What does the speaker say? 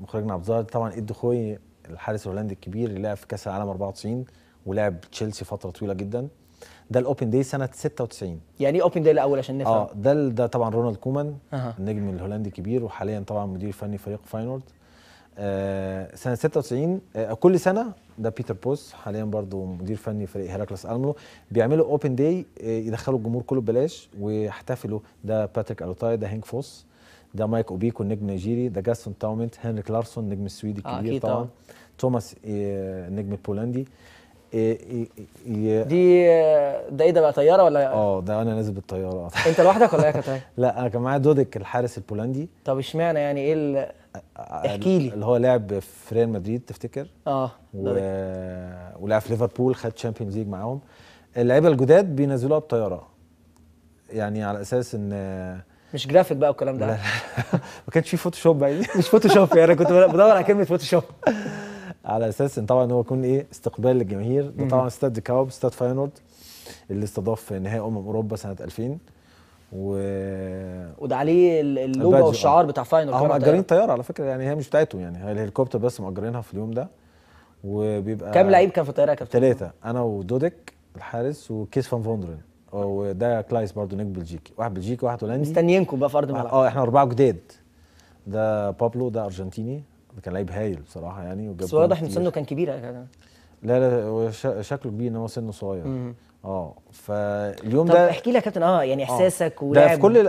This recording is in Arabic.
مخرجنا عبد الظاهر طبعا ايد خوي الحارس الهولندي الكبير اللي لعب في كاس العالم 94 ولعب تشيلسي فتره طويله جدا ده الاوبن داي سنه 96 يعني ايه اوبن داي الاول عشان نفهم اه ده ده طبعا رونالد كومان أه. النجم الهولندي الكبير وحاليا طبعا مدير فني فريق فاينورد آه سنه 96 آه كل سنه ده بيتر بوس حاليا برضو مدير فني فريق هيراكلس المرو بيعملوا اوبن داي آه يدخلوا الجمهور كله ببلاش ويحتفلوا ده باتريك الوتاي ده هينك فوس ده مايك اوبيكو النجم النيجيري ده جاستون تاومنت هنريك لارسون النجم السويدي آه، الكبير آه طبعا آه. توماس آه، النجم آه، البولندي دي ده ايه ده بقى طياره ولا اه ده انا نازل بالطياره انت لوحدك ولا ايه يا كابتن؟ لا انا كان معايا دودك الحارس البولندي طب اشمعنى يعني ايه اللي... احكي لي اللي هو لعب في ريال مدريد تفتكر؟ اه و... ولعب في ليفربول خد تشامبيونز ليج معاهم اللعيبه الجداد بينزلوها بطياره يعني على اساس ان مش جرافيك بقى والكلام ده لا لا ما كانش في فوتوشوب يعني مش فوتوشوب يعني كنت بدور على كلمه فوتوشوب على اساس ان طبعا هو يكون ايه استقبال للجماهير ده طبعا استاد كاوب استاد فاينورد اللي استضاف نهائي امم اوروبا سنه 2000 و وده عليه اللوجو والشعار آه. بتاع فاينورد آه، هم مأجرين طياره على فكره يعني هي مش بتاعتهم يعني هي الهليكوبتر بس مأجرينها في اليوم ده وبيبقى كام لعيب كان في الطياره يا كابتن؟ ثلاثه انا ودودك الحارس وكيس فان فوندرين وده كلايس برضو نجم بلجيكي واحد بلجيكي واحد هولندي مستنيينكم بقى في ارض الملعب اه احنا اربعه جداد ده بابلو ده ارجنتيني كان لعيب هايل بصراحه يعني بس واضح ان سنه كان كبير لا لا شكله كبير ان هو سنه صغير اه فاليوم طب ده احكي لي يا كابتن اه يعني آه. احساسك آه. ولعب ده في كل